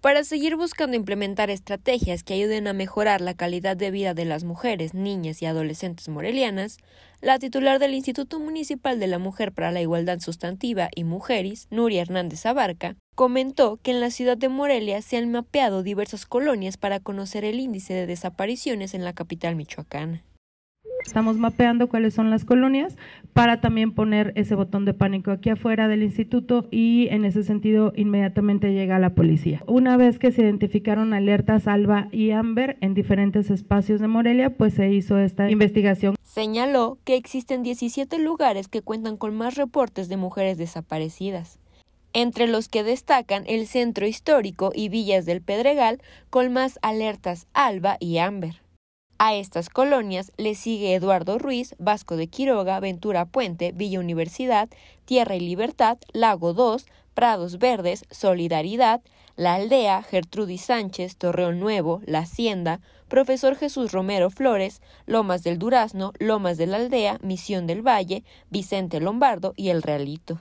para seguir buscando implementar estrategias que ayuden a mejorar la calidad de vida de las mujeres, niñas y adolescentes morelianas, la titular del Instituto Municipal de la Mujer para la Igualdad Sustantiva y Mujeres, Nuria Hernández Abarca, comentó que en la ciudad de Morelia se han mapeado diversas colonias para conocer el índice de desapariciones en la capital michoacana. Estamos mapeando cuáles son las colonias para también poner ese botón de pánico aquí afuera del instituto y en ese sentido inmediatamente llega la policía. Una vez que se identificaron alertas Alba y Amber en diferentes espacios de Morelia, pues se hizo esta investigación. Señaló que existen 17 lugares que cuentan con más reportes de mujeres desaparecidas entre los que destacan el Centro Histórico y Villas del Pedregal, con más alertas Alba y Amber. A estas colonias le sigue Eduardo Ruiz, Vasco de Quiroga, Ventura Puente, Villa Universidad, Tierra y Libertad, Lago 2, Prados Verdes, Solidaridad, La Aldea, Gertrudis Sánchez, Torreón Nuevo, La Hacienda, Profesor Jesús Romero Flores, Lomas del Durazno, Lomas de la Aldea, Misión del Valle, Vicente Lombardo y El Realito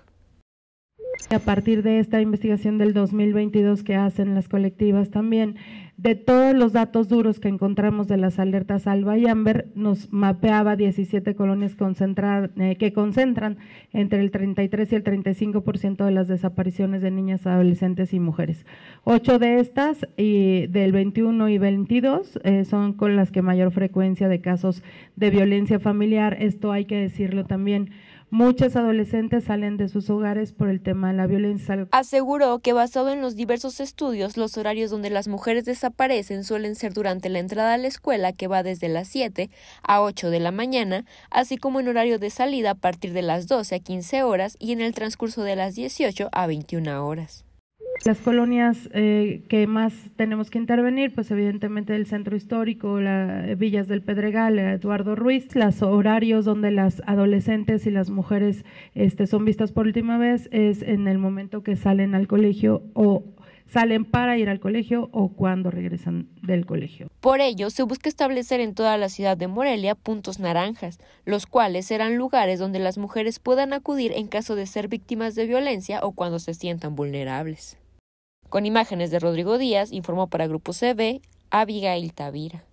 a partir de esta investigación del 2022 que hacen las colectivas también, de todos los datos duros que encontramos de las alertas Alba y Amber, nos mapeaba 17 colonias eh, que concentran entre el 33 y el 35% de las desapariciones de niñas, adolescentes y mujeres. Ocho de estas, y del 21 y 22, eh, son con las que mayor frecuencia de casos de violencia familiar. Esto hay que decirlo también Muchas adolescentes salen de sus hogares por el tema de la violencia. Aseguró que basado en los diversos estudios, los horarios donde las mujeres desaparecen suelen ser durante la entrada a la escuela, que va desde las 7 a 8 de la mañana, así como en horario de salida a partir de las 12 a 15 horas y en el transcurso de las 18 a 21 horas. Las colonias eh, que más tenemos que intervenir, pues evidentemente el centro histórico, las Villas del Pedregal, Eduardo Ruiz, los horarios donde las adolescentes y las mujeres este, son vistas por última vez es en el momento que salen al colegio o salen para ir al colegio o cuando regresan del colegio. Por ello, se busca establecer en toda la ciudad de Morelia puntos naranjas, los cuales serán lugares donde las mujeres puedan acudir en caso de ser víctimas de violencia o cuando se sientan vulnerables. Con imágenes de Rodrigo Díaz, informó para Grupo CB Abigail Tavira.